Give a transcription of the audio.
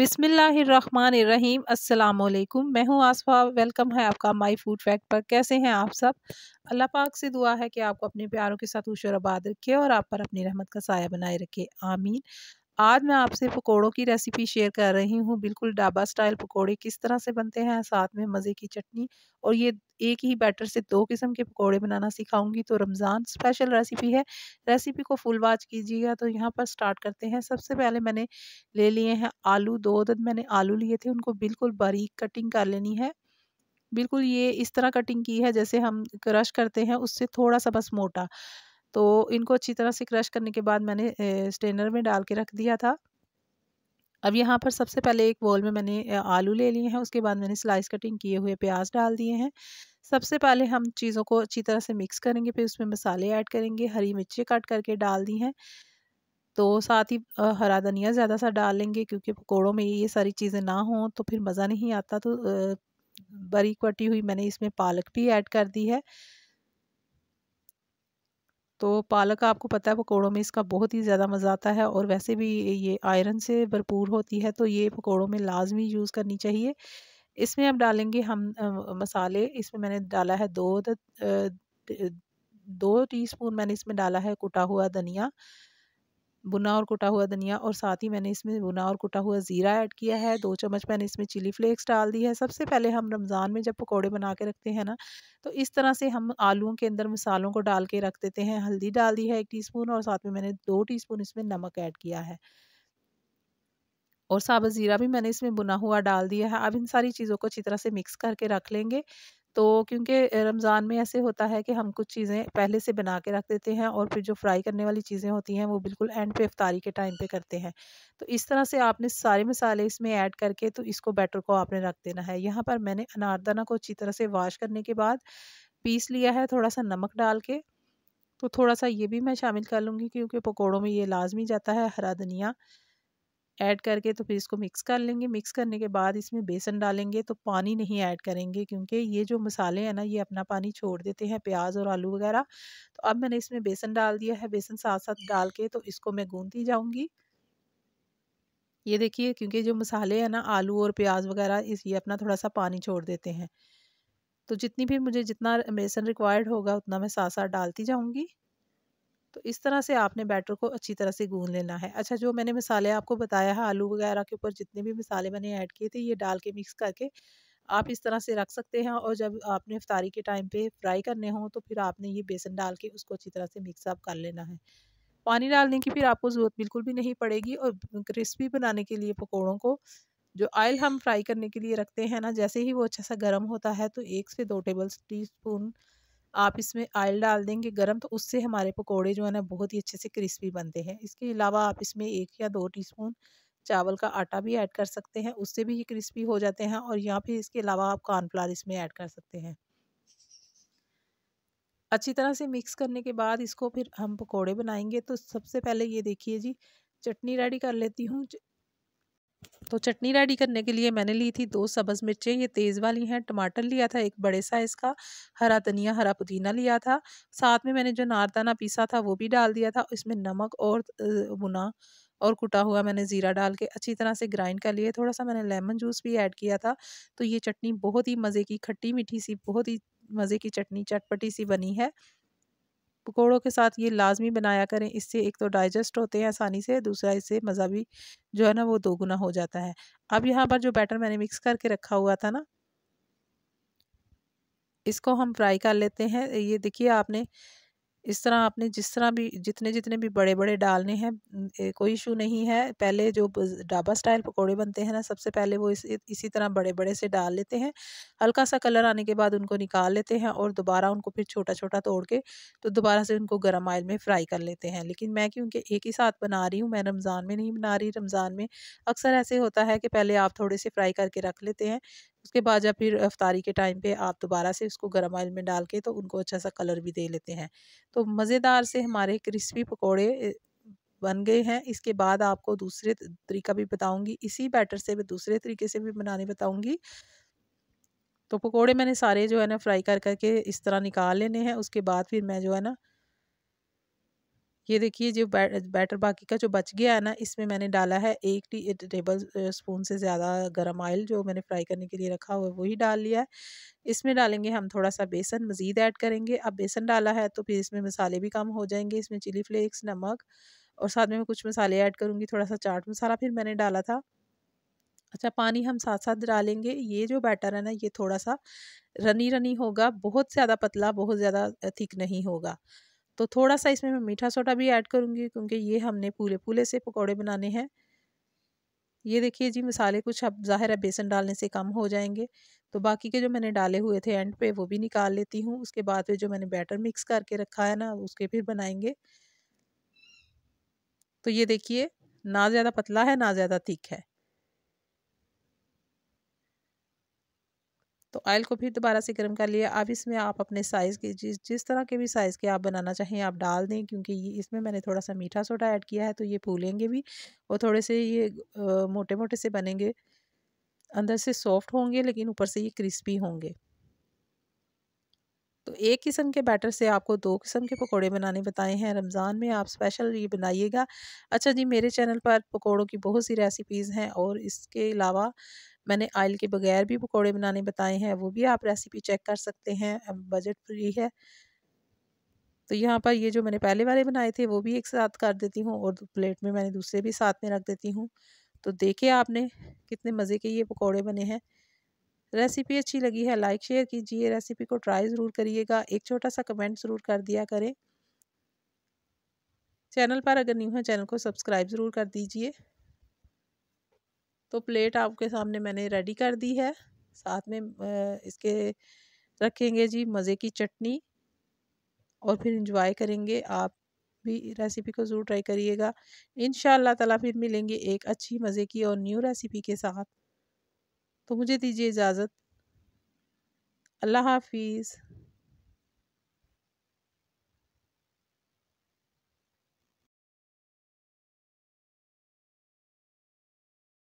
बिसमीम् अल्लाम मैं हूं आसफा वेलकम है आपका माय फूड फैक्ट पर कैसे हैं आप सब अल्लाह पाक से दुआ है कि आपको अपने प्यारों के साथ खुश और आबाद रखे और आप पर अपनी रहमत का साया बनाए रखे आमीन आज मैं आपसे पकोड़ों की रेसिपी शेयर कर रही हूँ बिल्कुल डाबा स्टाइल पकोड़े किस तरह से बनते हैं साथ में मज़े की चटनी और ये एक ही बैटर से दो किस्म के पकोड़े बनाना सिखाऊंगी तो रमज़ान स्पेशल रेसिपी है रेसिपी को फुल वाच कीजिएगा तो यहाँ पर स्टार्ट करते हैं सबसे पहले मैंने ले लिए हैं आलू दो दद मैंने आलू लिए थे उनको बिल्कुल बारीक कटिंग कर लेनी है बिल्कुल ये इस तरह कटिंग की है जैसे हम क्रश करते हैं उससे थोड़ा सा बस मोटा तो इनको अच्छी तरह से क्रश करने के बाद मैंने स्ट्रेनर में डाल के रख दिया था अब यहाँ पर सबसे पहले एक बोल में मैंने आलू ले लिए हैं उसके बाद मैंने स्लाइस कटिंग किए हुए प्याज डाल दिए हैं सबसे पहले हम चीज़ों को अच्छी तरह से मिक्स करेंगे फिर उसमें मसाले ऐड करेंगे हरी मिर्ची कट करके डाल दी हैं तो साथ ही हरा धनिया ज़्यादा सा डाल लेंगे क्योंकि पकौड़ों में ये सारी चीज़ें ना हों तो फिर मज़ा नहीं आता तो बारीक कटी हुई मैंने इसमें पालक भी ऐड कर दी है तो पालक आपको पता है पकौड़ों में इसका बहुत ही ज़्यादा मज़ा आता है और वैसे भी ये आयरन से भरपूर होती है तो ये पकौड़ों में लाजमी यूज़ करनी चाहिए इसमें अब डालेंगे हम आ, मसाले इसमें मैंने डाला है दो द, दो टीस्पून मैंने इसमें डाला है कुटा हुआ धनिया बुना और कुटा हुआ धनिया और साथ ही मैंने इसमें बुना और कुटा हुआ ज़ीरा ऐड किया है दो चम्मच मैंने इसमें चिली फ्लेक्स डाल दी है सबसे पहले हम रमज़ान में जब पकौड़े बना के रखते हैं ना तो इस तरह से हम आलूओं के अंदर मसालों को डाल के रख देते हैं हल्दी डाल दी है एक स्पून और साथ में मैंने दो स्पून इसमें नमक ऐड किया है और साबुत ज़ीरा भी मैंने इसमें बुना हुआ डाल दिया है अब इन सारी चीज़ों को अच्छी तरह से मिक्स करके रख लेंगे तो क्योंकि रमज़ान में ऐसे होता है कि हम कुछ चीज़ें पहले से बना के रख देते हैं और फिर जो फ्राई करने वाली चीज़ें होती हैं वो बिल्कुल एंड पे इफ्तारी के टाइम पे करते हैं तो इस तरह से आपने सारे मसाले इसमें ऐड करके तो इसको बैटर को आपने रख देना है यहाँ पर मैंने अनारदाना को अच्छी तरह से वाश करने के बाद पीस लिया है थोड़ा सा नमक डाल के तो थोड़ा सा ये भी मैं शामिल कर लूँगी क्योंकि पकौड़ों में ये लाजमी जाता है हरा धनिया ऐड करके तो फिर इसको मिक्स कर लेंगे मिक्स करने के बाद इसमें बेसन डालेंगे तो पानी नहीं ऐड करेंगे क्योंकि ये जो मसाले हैं ना ये अपना पानी छोड़ देते हैं प्याज और आलू वगैरह तो अब मैंने इसमें बेसन डाल दिया है बेसन साथ साथ डाल के तो इसको मैं गूंदती जाऊँगी ये देखिए क्योंकि जो मसाले हैं ना आलू और प्याज वगैरह इस ये अपना थोड़ा सा पानी छोड़ देते हैं तो जितनी भी मुझे जितना बेसन रिक्वायर्ड होगा उतना मैं साथ साथ डालती जाऊँगी तो इस तरह से आपने बैटर को अच्छी तरह से गूंद लेना है अच्छा जो मैंने मसाले आपको बताया है आलू वगैरह के ऊपर जितने भी मसाले मैंने ऐड किए थे ये डाल के मिक्स करके आप इस तरह से रख सकते हैं और जब आपने इफ्तारी के टाइम पे फ्राई करने हों तो फिर आपने ये बेसन डाल के उसको अच्छी तरह से मिक्सअप कर लेना है पानी डालने की फिर आपको ज़रूरत बिल्कुल भी नहीं पड़ेगी और क्रिस्पी बनाने के लिए पकौड़ों को जो ऑयल हम फ्राई करने के लिए रखते हैं ना जैसे ही वो अच्छा सा गर्म होता है तो एक से दो टेबल टी स्पून आप इसमें आयल डाल देंगे गरम तो उससे हमारे पकोड़े जो है ना बहुत ही अच्छे से क्रिस्पी बनते हैं इसके अलावा आप इसमें एक या दो टीस्पून चावल का आटा भी ऐड कर सकते हैं उससे भी ये क्रिस्पी हो जाते हैं और यहाँ पे इसके अलावा आप कॉर्नफ्लावर इसमें ऐड कर सकते हैं अच्छी तरह से मिक्स करने के बाद इसको फिर हम पकौड़े बनाएंगे तो सबसे पहले ये देखिए जी चटनी रेडी कर लेती हूँ तो चटनी रेडी करने के लिए मैंने ली थी दो सब्ज़ मिर्चें ये तेज़ वाली हैं टमाटर लिया था एक बड़े साइज़ का हरा धनिया हरा पुदीना लिया था साथ में मैंने जो नारदाना पीसा था वो भी डाल दिया था इसमें नमक और बुना और कुटा हुआ मैंने ज़ीरा डाल के अच्छी तरह से ग्राइंड कर लिए थोड़ा सा मैंने लेमन जूस भी ऐड किया था तो ये चटनी बहुत ही मज़े की खट्टी मीठी सी बहुत ही मज़े की चटनी चटपटी सी बनी है पकौड़ों के साथ ये लाजमी बनाया करें इससे एक तो डाइजेस्ट होते हैं आसानी से दूसरा इससे मज़ा भी जो है ना वो दोगुना हो जाता है अब यहाँ पर जो बैटर मैंने मिक्स करके रखा हुआ था ना इसको हम फ्राई कर लेते हैं ये देखिए आपने इस तरह आपने जिस तरह भी जितने जितने भी बड़े बड़े डालने हैं कोई इशू नहीं है पहले जो ढाबा स्टाइल पकोड़े बनते हैं ना सबसे पहले वो इस, इसी तरह बड़े बड़े से डाल लेते हैं हल्का सा कलर आने के बाद उनको निकाल लेते हैं और दोबारा उनको फिर छोटा छोटा तोड़ के तो दोबारा से उनको गर्म ऑयल में फ्राई कर लेते हैं लेकिन मैं क्योंकि एक ही साथ बना रही हूँ मैं रमज़ान में नहीं बना रही रमज़ान में अक्सर ऐसे होता है कि पहले आप थोड़े से फ्राई करके रख लेते हैं उसके बाद जब फिर अफ्तारी के टाइम पे आप दोबारा से उसको गर्म ऑयल में डाल के तो उनको अच्छा सा कलर भी दे लेते हैं तो मज़ेदार से हमारे क्रिस्पी पकौड़े बन गए हैं इसके बाद आपको दूसरे तरीका भी बताऊंगी इसी बैटर से मैं दूसरे तरीके से भी बनाने बताऊंगी तो पकौड़े मैंने सारे जो है ना फ्राई कर करके इस तरह निकाल लेने हैं उसके बाद फिर मैं जो है ना ये देखिए जो बैटर बाकी का जो बच गया है ना इसमें मैंने डाला है एक टी टेबल स्पून से ज़्यादा गर्म ऑयल जो मैंने फ्राई करने के लिए रखा हुआ है वही डाल लिया है इसमें डालेंगे हम थोड़ा सा बेसन मज़ीद ऐड करेंगे अब बेसन डाला है तो फिर इसमें मसाले भी कम हो जाएंगे इसमें चिली फ्लेक्स नमक और साथ में मैं कुछ मसाले ऐड करूँगी थोड़ा सा चाट मसाला फिर मैंने डाला था अच्छा पानी हम साथ साथ डालेंगे ये जो बैटर है ना ये थोड़ा सा रनी रनी होगा बहुत ज़्यादा पतला बहुत ज़्यादा थिक नहीं होगा तो थोड़ा सा इसमें मैं मीठा सोडा भी ऐड करूँगी क्योंकि ये हमने पूले पूले से पकौड़े बनाने हैं ये देखिए जी मसाले कुछ अब ज़ाहिर है बेसन डालने से कम हो जाएंगे तो बाकी के जो मैंने डाले हुए थे एंड पे वो भी निकाल लेती हूँ उसके बाद में जो मैंने बैटर मिक्स करके रखा है ना उसके फिर बनाएंगे तो ये देखिए ना ज़्यादा पतला है ना ज़्यादा थिक है तो ऑयल को फिर दोबारा से गर्म कर लिया अब इसमें आप अपने साइज़ के जिस जिस तरह के भी साइज़ के आप बनाना चाहें आप डाल दें क्योंकि इसमें मैंने थोड़ा सा मीठा सोडा ऐड किया है तो ये फूलेंगे भी और थोड़े से ये आ, मोटे मोटे से बनेंगे अंदर से सॉफ्ट होंगे लेकिन ऊपर से ये क्रिस्पी होंगे तो एक किस्म के बैटर से आपको दो किस्म के पकोड़े बनाने बताए हैं रमज़ान में आप स्पेशल ये बनाइएगा अच्छा जी मेरे चैनल पर पकोड़ों की बहुत सी रेसिपीज़ हैं और इसके अलावा मैंने आयल के बगैर भी पकौड़े बनाने बताए हैं वो भी आप रेसिपी चेक कर सकते हैं बजट फ्री है तो यहाँ पर ये जो मैंने पहले वाले बनाए थे वो भी एक साथ कर देती हूँ और प्लेट में मैंने दूसरे भी साथ में रख देती हूँ तो देखे आपने कितने मज़े के ये पकौड़े बने हैं रेसिपी अच्छी लगी है लाइक शेयर कीजिए रेसिपी को ट्राई ज़रूर करिएगा एक छोटा सा कमेंट ज़रूर कर दिया करें चैनल पर अगर न्यू है चैनल को सब्सक्राइब ज़रूर कर दीजिए तो प्लेट आपके सामने मैंने रेडी कर दी है साथ में इसके रखेंगे जी मज़े की चटनी और फिर इंजॉय करेंगे आप भी रेसिपी को ज़रूर ट्राई करिएगा इन ताला फिर मिलेंगे एक अच्छी मज़े की और न्यू रेसिपी के साथ तो मुझे दीजिए इजाज़त अल्लाह हाफिज़